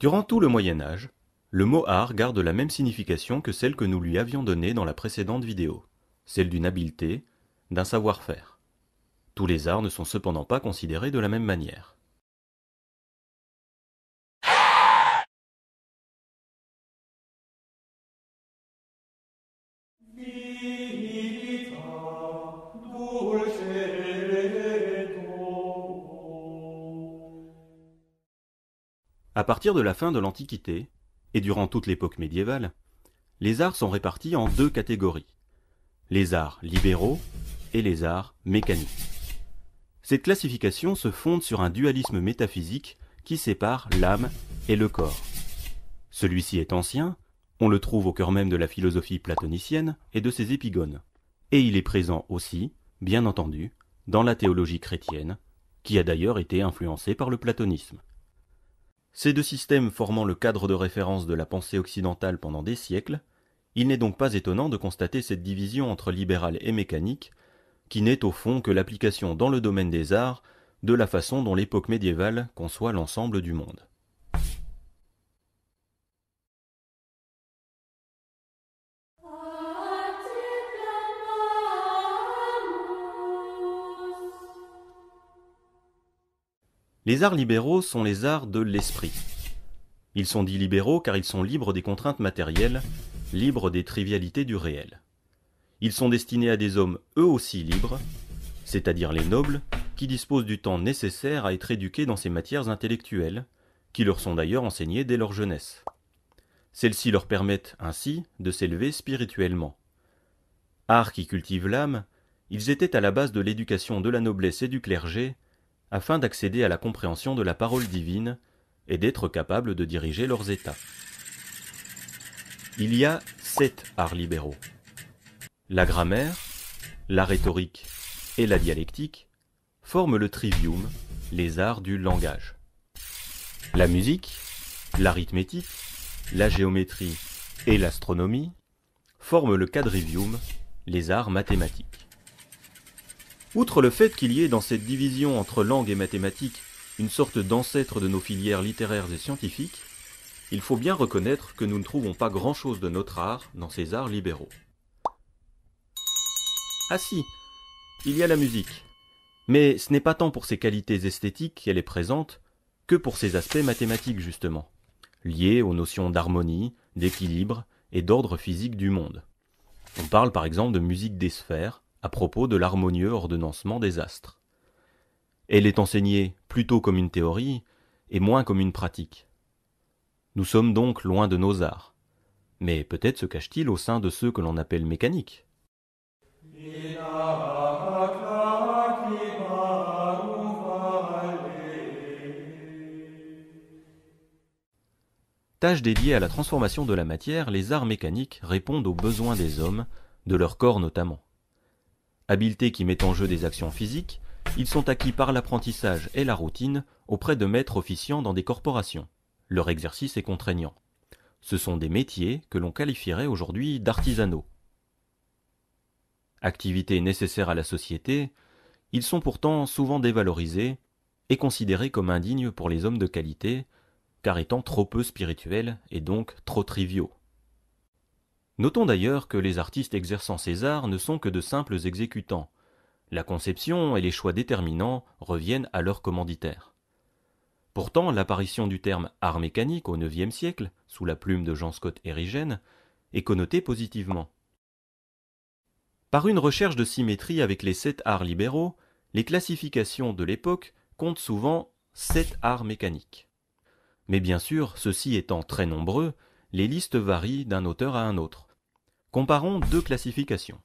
Durant tout le Moyen Âge, le mot art garde la même signification que celle que nous lui avions donnée dans la précédente vidéo, celle d'une habileté, d'un savoir-faire. Tous les arts ne sont cependant pas considérés de la même manière. À partir de la fin de l'Antiquité, et durant toute l'époque médiévale, les arts sont répartis en deux catégories, les arts libéraux et les arts mécaniques. Cette classification se fonde sur un dualisme métaphysique qui sépare l'âme et le corps. Celui-ci est ancien, on le trouve au cœur même de la philosophie platonicienne et de ses épigones, et il est présent aussi, bien entendu, dans la théologie chrétienne, qui a d'ailleurs été influencée par le platonisme. Ces deux systèmes formant le cadre de référence de la pensée occidentale pendant des siècles, il n'est donc pas étonnant de constater cette division entre libéral et mécanique, qui n'est au fond que l'application dans le domaine des arts de la façon dont l'époque médiévale conçoit l'ensemble du monde. Les arts libéraux sont les arts de l'esprit. Ils sont dits libéraux car ils sont libres des contraintes matérielles, libres des trivialités du réel. Ils sont destinés à des hommes eux aussi libres, c'est-à-dire les nobles, qui disposent du temps nécessaire à être éduqués dans ces matières intellectuelles, qui leur sont d'ailleurs enseignées dès leur jeunesse. Celles-ci leur permettent ainsi de s'élever spirituellement. Arts qui cultivent l'âme, ils étaient à la base de l'éducation de la noblesse et du clergé, afin d'accéder à la compréhension de la parole divine et d'être capable de diriger leurs États. Il y a sept arts libéraux. La grammaire, la rhétorique et la dialectique forment le trivium, les arts du langage. La musique, l'arithmétique, la géométrie et l'astronomie forment le quadrivium, les arts mathématiques. Outre le fait qu'il y ait dans cette division entre langue et mathématiques une sorte d'ancêtre de nos filières littéraires et scientifiques, il faut bien reconnaître que nous ne trouvons pas grand-chose de notre art dans ces arts libéraux. Ah si, il y a la musique. Mais ce n'est pas tant pour ses qualités esthétiques qu'elle est présente, que pour ses aspects mathématiques justement, liés aux notions d'harmonie, d'équilibre et d'ordre physique du monde. On parle par exemple de musique des sphères, à propos de l'harmonieux ordonnancement des astres. Elle est enseignée plutôt comme une théorie et moins comme une pratique. Nous sommes donc loin de nos arts. Mais peut-être se cache-t-il au sein de ceux que l'on appelle mécaniques. Tâches dédiées à la transformation de la matière, les arts mécaniques répondent aux besoins des hommes, de leur corps notamment. Habiletés qui mettent en jeu des actions physiques, ils sont acquis par l'apprentissage et la routine auprès de maîtres officiants dans des corporations. Leur exercice est contraignant. Ce sont des métiers que l'on qualifierait aujourd'hui d'artisanaux. Activités nécessaires à la société, ils sont pourtant souvent dévalorisés et considérés comme indignes pour les hommes de qualité, car étant trop peu spirituels et donc trop triviaux. Notons d'ailleurs que les artistes exerçant ces arts ne sont que de simples exécutants. La conception et les choix déterminants reviennent à leurs commanditaires. Pourtant, l'apparition du terme art mécanique au IXe siècle, sous la plume de Jean Scott Érigène, est connotée positivement. Par une recherche de symétrie avec les sept arts libéraux, les classifications de l'époque comptent souvent sept arts mécaniques. Mais bien sûr, ceux-ci étant très nombreux, les listes varient d'un auteur à un autre. Comparons deux classifications.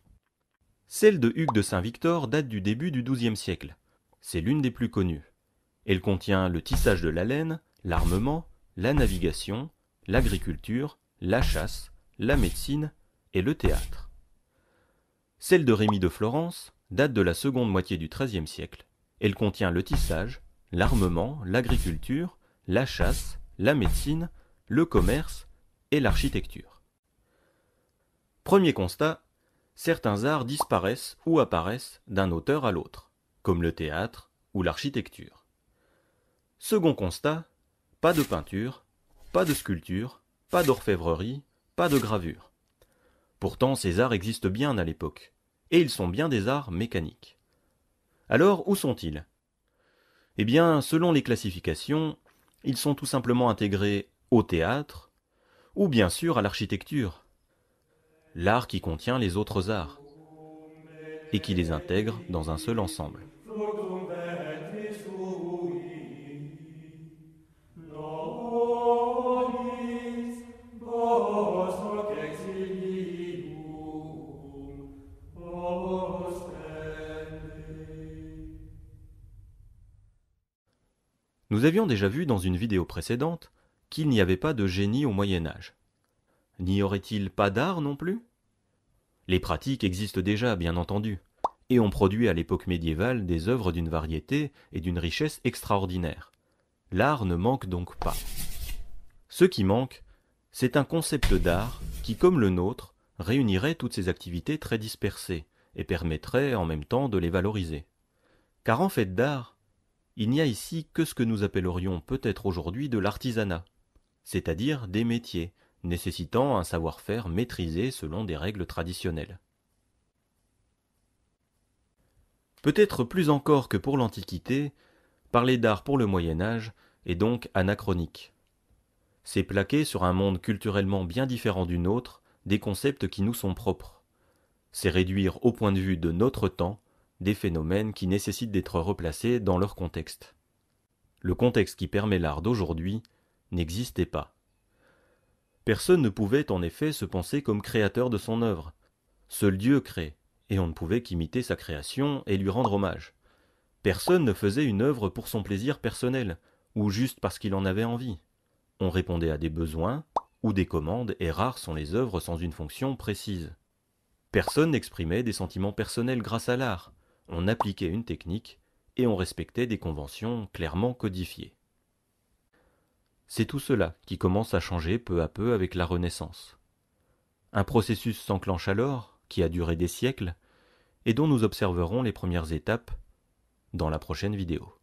Celle de Hugues de Saint-Victor date du début du XIIe siècle. C'est l'une des plus connues. Elle contient le tissage de la laine, l'armement, la navigation, l'agriculture, la chasse, la médecine et le théâtre. Celle de Rémy de Florence date de la seconde moitié du XIIIe siècle. Elle contient le tissage, l'armement, l'agriculture, la chasse, la médecine, le commerce, et l'architecture. Premier constat, certains arts disparaissent ou apparaissent d'un auteur à l'autre, comme le théâtre ou l'architecture. Second constat, pas de peinture, pas de sculpture, pas d'orfèvrerie, pas de gravure. Pourtant, ces arts existent bien à l'époque, et ils sont bien des arts mécaniques. Alors, où sont-ils Eh bien, selon les classifications, ils sont tout simplement intégrés au théâtre, ou bien sûr à l'architecture, l'art qui contient les autres arts, et qui les intègre dans un seul ensemble. Nous avions déjà vu dans une vidéo précédente qu'il n'y avait pas de génie au Moyen Âge. N'y aurait-il pas d'art non plus Les pratiques existent déjà, bien entendu, et ont produit à l'époque médiévale des œuvres d'une variété et d'une richesse extraordinaire. L'art ne manque donc pas. Ce qui manque, c'est un concept d'art qui, comme le nôtre, réunirait toutes ces activités très dispersées et permettrait en même temps de les valoriser. Car en fait d'art, il n'y a ici que ce que nous appellerions peut-être aujourd'hui de l'artisanat, c'est-à-dire des métiers, nécessitant un savoir-faire maîtrisé selon des règles traditionnelles. Peut-être plus encore que pour l'Antiquité, parler d'art pour le Moyen Âge est donc anachronique. C'est plaquer sur un monde culturellement bien différent du nôtre des concepts qui nous sont propres. C'est réduire au point de vue de notre temps des phénomènes qui nécessitent d'être replacés dans leur contexte. Le contexte qui permet l'art d'aujourd'hui n'existait pas. Personne ne pouvait en effet se penser comme créateur de son œuvre. Seul Dieu crée, et on ne pouvait qu'imiter sa création et lui rendre hommage. Personne ne faisait une œuvre pour son plaisir personnel, ou juste parce qu'il en avait envie. On répondait à des besoins, ou des commandes, et rares sont les œuvres sans une fonction précise. Personne n'exprimait des sentiments personnels grâce à l'art. On appliquait une technique, et on respectait des conventions clairement codifiées. C'est tout cela qui commence à changer peu à peu avec la Renaissance. Un processus s'enclenche alors, qui a duré des siècles, et dont nous observerons les premières étapes dans la prochaine vidéo.